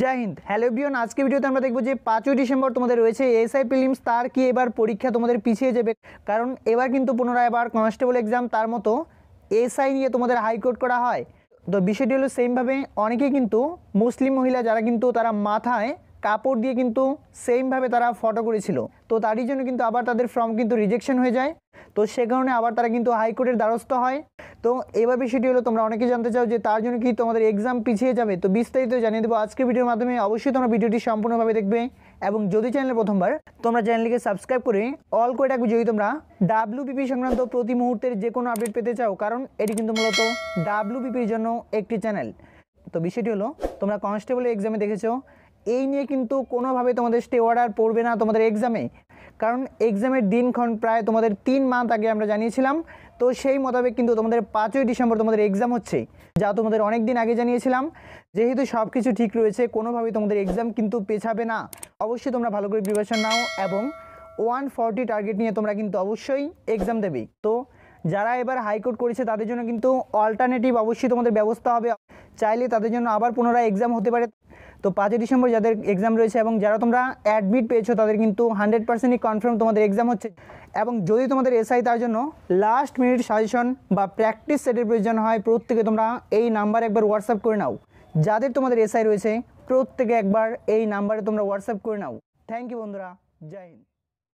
জয় Hind hello বিয়ন আজকে ভিডিওতে আমরা দেখবো যে পাঁচই ডিসেম্বর তোমাদের রয়েছে এসআই ফিলিমস তার কি এবার পরীক্ষা তোমাদের পিছিয়ে যাবে কারণ এবার কিন্তু পুনরায় আবার কনস্টেবল এক্সাম তার মতো এসআই নিয়ে তোমাদের হাইকোর্ট করা হয় তো বিষয়টি হলো সেমভাবে অনেকেই কিন্তু মুসলিম মহিলা যারা কিন্তু তারা মাথায় কাপড় দিয়ে কিন্তু সেমভাবে তারা ফটো করেছিল তো তারই জন্য কিন্তু আবার তাদের ফর্ম কিন্তু রিজেকশন হয়ে যায় তো সে কারণে আবার তারা কিন্তু হাইকোর্টের দ্বারস্থ হয় তো এবার বিষয়টি হলো তোমরা অনেকে জানতে চাও যে তার জন্য কি তোমাদের এক্সাম পিছিয়ে যাবে তো বিস্তারিত জানিয়ে দেবো আজকে ভিডিওর মাধ্যমে অবশ্যই তোমরা ভিডিওটি সম্পূর্ণভাবে দেখবে এবং যদি চ্যানেলে প্রথমবার তোমরা চ্যানেলটিকে সাবস্ক্রাইব করে অল করে রাখবে যদি তোমরা ডাব্লিউবিপি সংক্রান্ত প্রতি মুহূর্তের যে কোনো আপডেট পেতে চাও কারণ এটি কিন্তু মূলত ডাব্লিউবিপির জন্য একটি চ্যানেল তো বিষয়টি হলো তোমরা কনস্টেবল এক্সামে দেখেছো এই নিয়ে কিন্তু কোনোভাবে তোমাদের স্টে অর্ডার পড়বে না তোমাদের এক্সামে কারণ এক্সামের দিনক্ষণ প্রায় তোমাদের তিন মান্থ আগে আমরা জানিয়েছিলাম তো সেই মোতাবেক কিন্তু তোমাদের পাঁচই ডিসেম্বর তোমাদের এক্সাম হচ্ছে যা তোমাদের অনেক দিন আগে জানিয়েছিলাম যেহেতু সব কিছু ঠিক রয়েছে কোনোভাবেই তোমাদের এক্সাম কিন্তু পেছাবে না অবশ্যই তোমরা ভালো করে প্রিপারেশান নাও এবং ওয়ান ফর্টি টার্গেট নিয়ে তোমরা কিন্তু অবশ্যই এক্সাম দেবে তো যারা এবার হাইকোর্ট করেছে তাদের জন্য কিন্তু অল্টারনেটিভ অবশ্যই তোমাদের ব্যবস্থা হবে চাইলে তাদের জন্য আবার পুনরায় এক্সাম হতে পারে তো পাঁচই ডিসেম্বর যাদের এক্সাম রয়েছে এবং যারা তোমরা অ্যাডমিট পেয়েছো তাদের কিন্তু হান্ড্রেড পার্সেন্টই কনফার্ম তোমাদের এক্সাম হচ্ছে এবং যদি তোমাদের এসআই তার জন্য লাস্ট মিনিট সাজেশন বা প্র্যাকটিস সেটের প্রয়োজন হয় প্রত্যেকে তোমরা এই নাম্বার একবার হোয়াটসঅ্যাপ করে নাও যাদের তোমাদের এসআই রয়েছে প্রত্যেকে একবার এই নাম্বারে তোমরা হোয়াটসঅ্যাপ করে নাও থ্যাংক ইউ বন্ধুরা জয় হিন্দ